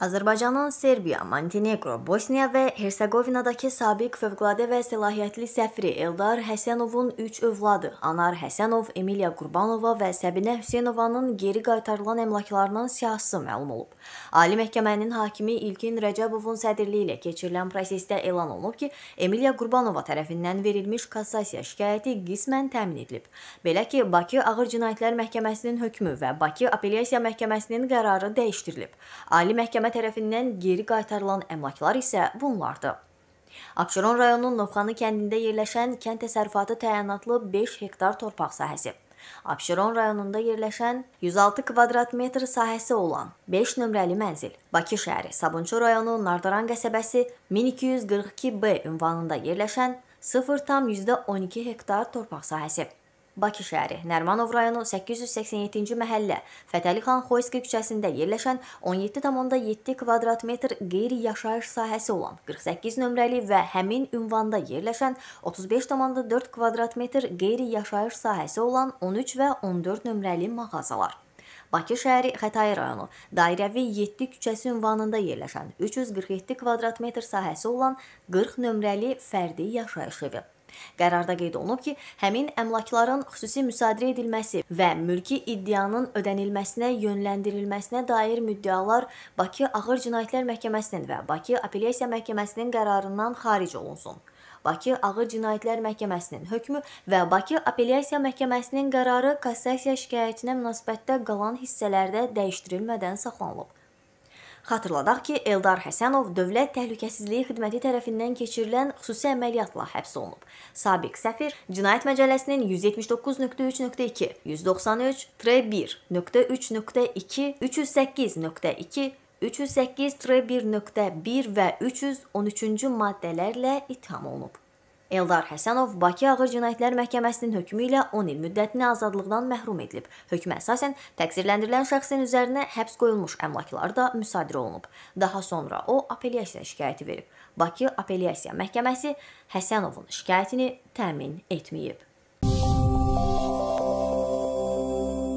Azərbaycanın Serbiya, Montenegro, Bosniya və Hersegovinadakı sabiq fövqəladə və səlahiyyətli səfiri Eldar Həsənovun 3 övladı Anar Həsənov, Emiliya Qurbanova və Səbinə Hüseynovanın geri qaytarılan əmlaklarının siyahısı məlum olub. Ali Məhkəmənin hakimi İlkin Rəcəbovun sədrliyi ilə keçirilən prosesdə elan olunub ki, Emiliya Qurbanova tərəfindən verilmiş kassasiya şikayəti qismən təmin edilib. Belə ki, Bakı Ağır Cinayətlər Məhkəməsinin hökmü və Bakı Apellyasiya Məhkəməsinin qərarı dəyişdirilib. Ali Məhkəmə məhkəmə tərəfindən geri qaytarılan əmlaklar isə bunlardır. Abşeron rayonunun Novxanı kəndində yerləşən kənd təsərrüfatı təyinatlı 5 hektar torpaq sahəsi. Abşeron rayonunda yerləşən 106 kvadrat metr sahəsi olan 5 nömrəli mənzil Bakı şəhəri Sabunçu rayonu Nardaran qəsəbəsi 1242B ünvanında yerləşən 0,12 hektar torpaq sahəsi. Bakı şəhəri, Nərmanov rayonu 887-ci məhəllə, Fətəli xan Xoyski küçəsində yerləşən 17,7 kvadrat metr qeyri-yaşayış sahəsi olan 48 nömrəli və həmin ünvanda yerləşən 35,4 kvadrat metr qeyri-yaşayış sahəsi olan 13 və 14 nömrəli mağazalar. Bakı şəhəri Xətai rayonu, dairəvi 7 küçəsi ünvanında yerləşən 347 kvadrat metr sahəsi olan 40 nömrəli fərdi yaşayış evi. Qərarda qeyd olunub ki, həmin əmlakların xüsusi müsadirə edilməsi və mülki iddianın ödənilməsinə yönləndirilməsinə dair müddəalar Bakı Ağır Cinayətlər Məhkəməsinin və Bakı Apellyasiya Məhkəməsinin qərarından xaric olunsun. Bakı Ağır Cinayətlər Məhkəməsinin hökmü və Bakı Apellyasiya Məhkəməsinin qərarı kassasiya şikayətinə münasibətdə qalan hissələrdə dəyişdirilmədən saxlanılıb. Xatırladaq ki, Eldar Həsənov Dövlət Təhlükəsizliyi Xidməti tərəfindən keçirilən xüsusi əməliyyatla həbs olunub. Sabiq səfir Cinayət Məcəlləsinin 179.3.2, 193.1.3.2, 308.2 308-1.1 və 313-cü maddələrlə itham olunub. Eldar Həsənov Bakı Ağır Cinayətlər Məhkəməsinin hökmü ilə 10 il müddətinə azadlıqdan məhrum edilib. Hökmə əsasən təqsirləndirilən şəxsin üzərinə həbs qoyulmuş əmlaklar da müsadirə olunub. Daha sonra o apellyasiya şikayəti verib. Bakı Apellyasiya Məhkəməsi Həsənovun şikayətini təmin etməyib.